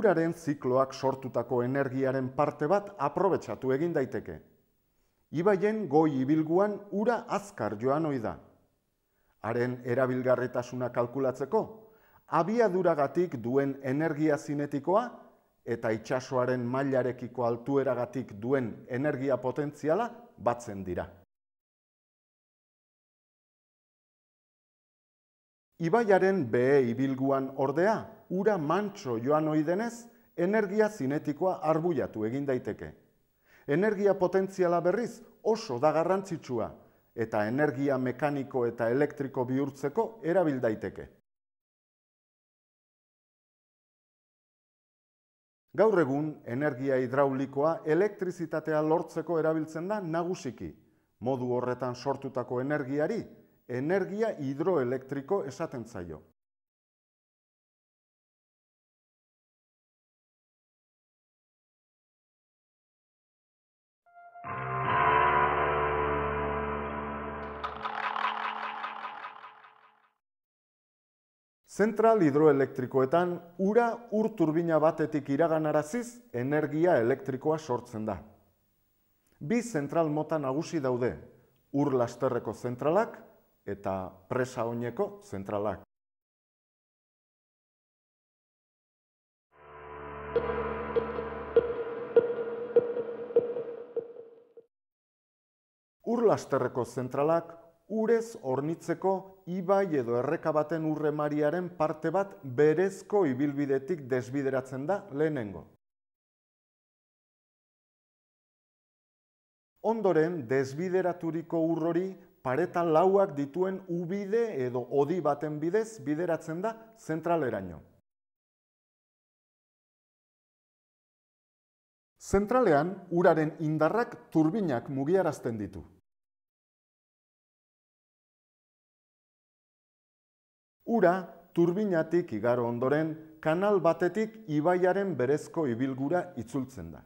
Uraren zikloak sortutako energiaren parte bat aprobetsatu egin daiteke. Ibaien goi ibilguan ura azkar joan ohi da. Haren erabilgarretasuna kalkulatzeko, abiaduragatik duen energia zinetikoa eta itxasoaren mailarekiko altueragatik duen energia potentziala batzen dira. Ibaiaren BE ibilguan ordea, ura mantxo joan oidenez, energia zinetikoa arbuiatu egin daiteke. Energia potentziala berriz oso da garrantzitsua, eta energia mekaniko eta elektriko bihurtzeko erabil daiteke. Gaur egun, energia hidraulikoa elektrizitatea lortzeko erabiltzen da nagusiki. Modu horretan sortutako energiari energia hidroelektriko esaten zaio. Zentral hidroelektrikoetan ura ur turbina batetik iraganaraziz energia elektrikoa sortzen da. Bi zentral mota nagusi daude: ur lasterreko zentralak eta presa oineko zentralak. Ur lasterreko zentralak urez hornitzeko ibai edo erreka baten urremariaren parte bat berezko ibilbidetik desbideratzen da lehenengo. Ondoren, desbideraturiko urrori pareta lauak dituen ubide edo odi baten bidez bideratzen da zentraleraino. Zentralean, uraren indarrak turbinak mugiarazten ditu. Ura, turbinatik igaro ondoren, kanal batetik ibaiaren berezko ibilgura itzultzen da.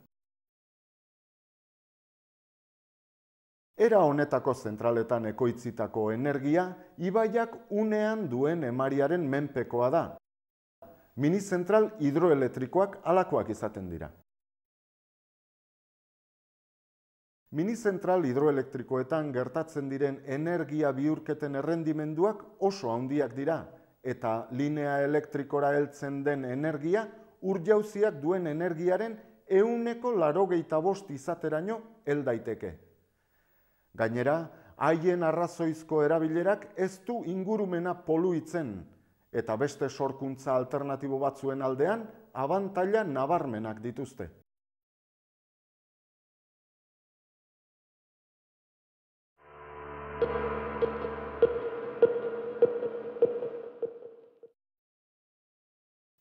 Era honetako zentraletan ekoitzitako energia, ibaiak unean duen emariaren menpekoa da. Minizentral hidroelektrikoak alakoak izaten dira. Minizentral Hidroelektrikoetan gertatzen diren energia biurketen errendimenduak oso handiak dira, eta linea elektrikora heltzen den energia urjauziak duen energiaren euneko larogeita bost izateraño eldaiteke. Gainera, haien arrazoizko erabilerak ez du ingurumena poluitzen, eta beste sorkuntza alternatibo batzuen aldean abantaila nabarmenak dituzte.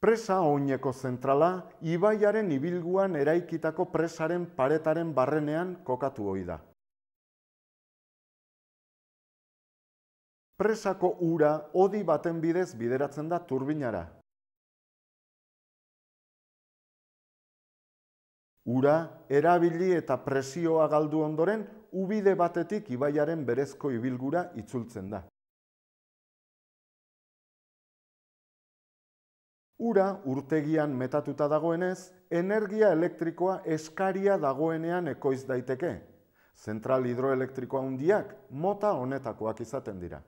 Presa oineko zentrala, Ibaiaren ibilguan eraikitako presaren paretaren barrenean kokatu hoi da. Presako ura odi baten bidez bideratzen da turbinara. Ura, erabili eta presioa galdu ondoren, ubide batetik Ibaiaren berezko ibilgura itzultzen da. Ura urtegian metatuta dagoenez, energia elektrikoa eskaria dagoenean ekoiz daiteke. Zentral hidroelektrikoa handiak mota honetakoak izaten dira.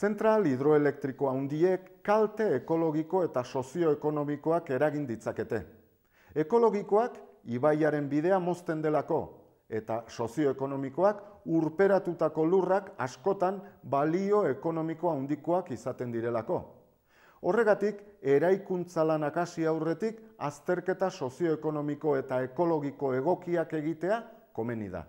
Zentral hidroelektrikoa handiek kalte ekologiko eta sozioekonomikoak eragin ditzakete. Ekologikoak ibaiaren bidea mozten delako, eta sozioekonomikoak urperatutako lurrak askotan balio ekonomikoa handikoak izaten direlako. Horregatik, eraikuntza lanak aurretik azterketa sozioekonomiko eta ekologiko egokiak egitea komeni da.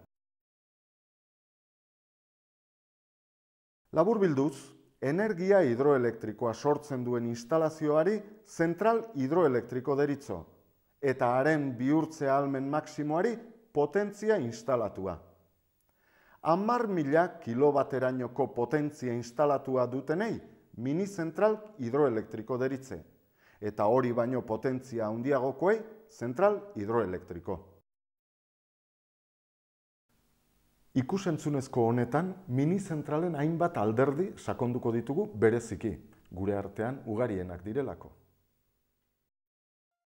Laburbilduz, energia hidroelektrikoa sortzen duen instalazioari zentral hidroelektriko deritzo eta haren bihurtzea almen maksimoari potentzia instalatua. Amar mila kilobaterainoko potentzia instalatua dutenei, mini zentral hidroelektriko deritze, eta hori baino potentzia handiagokoei zentral hidroelektriko. Ikusentzunezko honetan, mini zentralen hainbat alderdi sakonduko ditugu bereziki, gure artean ugarienak direlako.